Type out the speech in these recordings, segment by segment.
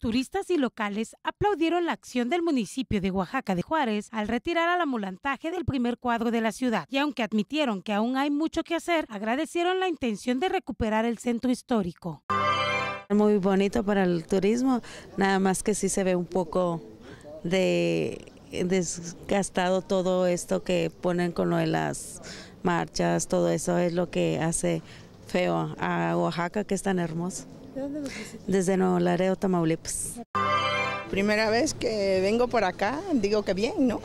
Turistas y locales aplaudieron la acción del municipio de Oaxaca de Juárez al retirar al amulantaje del primer cuadro de la ciudad y aunque admitieron que aún hay mucho que hacer, agradecieron la intención de recuperar el centro histórico. Muy bonito para el turismo, nada más que si se ve un poco de desgastado todo esto que ponen con lo de las marchas, todo eso es lo que hace feo a Oaxaca que es tan hermoso. Desde Nuevo Laredo, Tamaulipas. Primera vez que vengo por acá, digo que bien, ¿no?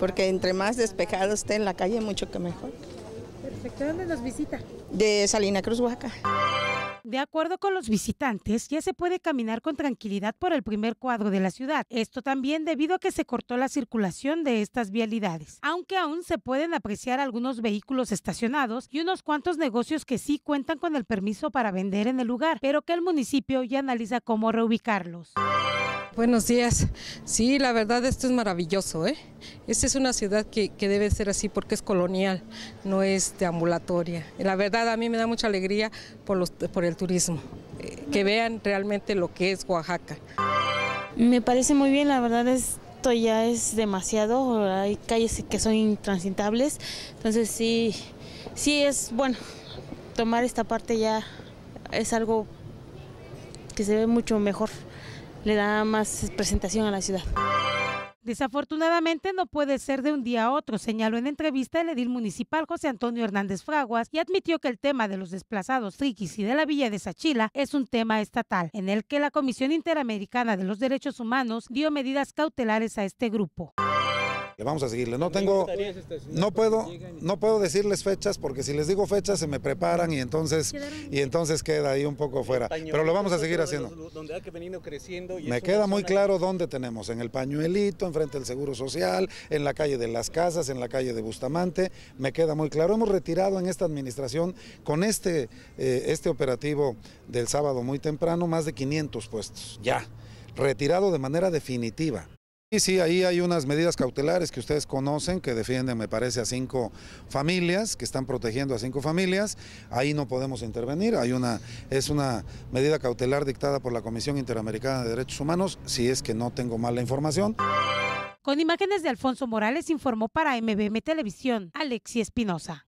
Porque entre más despejado esté en la calle, mucho que mejor. Perfecto, ¿dónde nos visita? De Salina Cruz, Oaxaca. De acuerdo con los visitantes, ya se puede caminar con tranquilidad por el primer cuadro de la ciudad. Esto también debido a que se cortó la circulación de estas vialidades, aunque aún se pueden apreciar algunos vehículos estacionados y unos cuantos negocios que sí cuentan con el permiso para vender en el lugar, pero que el municipio ya analiza cómo reubicarlos. Buenos días. Sí, la verdad esto es maravilloso. ¿eh? Esta es una ciudad que, debe ser así porque es colonial, no es de ambulatoria. La verdad a mí me da mucha alegría por, los, por el turismo, eh, que vean realmente lo que es Oaxaca. Me parece muy bien, la verdad esto ya es demasiado, hay calles que son intransitables, entonces sí, sí es bueno, tomar esta parte ya es algo que se ve mucho mejor le da más presentación a la ciudad. Desafortunadamente no puede ser de un día a otro, señaló en entrevista el edil municipal José Antonio Hernández Fraguas y admitió que el tema de los desplazados triquis y de la villa de Sachila es un tema estatal, en el que la Comisión Interamericana de los Derechos Humanos dio medidas cautelares a este grupo vamos a seguirle. No tengo, no puedo, no puedo decirles fechas porque si les digo fechas se me preparan y entonces y entonces queda ahí un poco fuera. Pero lo vamos a seguir haciendo. Me queda muy claro dónde tenemos, en el pañuelito, enfrente del Seguro Social, en la calle de las Casas, en la calle de Bustamante. Me queda muy claro. Hemos retirado en esta administración con este eh, este operativo del sábado muy temprano más de 500 puestos. Ya retirado de manera definitiva. Sí, sí, ahí hay unas medidas cautelares que ustedes conocen, que defienden, me parece, a cinco familias, que están protegiendo a cinco familias. Ahí no podemos intervenir. una, es una medida cautelar dictada por la Comisión Interamericana de Derechos Humanos, si es que no tengo mala información. Con imágenes de Alfonso Morales informó para MBM Televisión, Alexi Espinosa.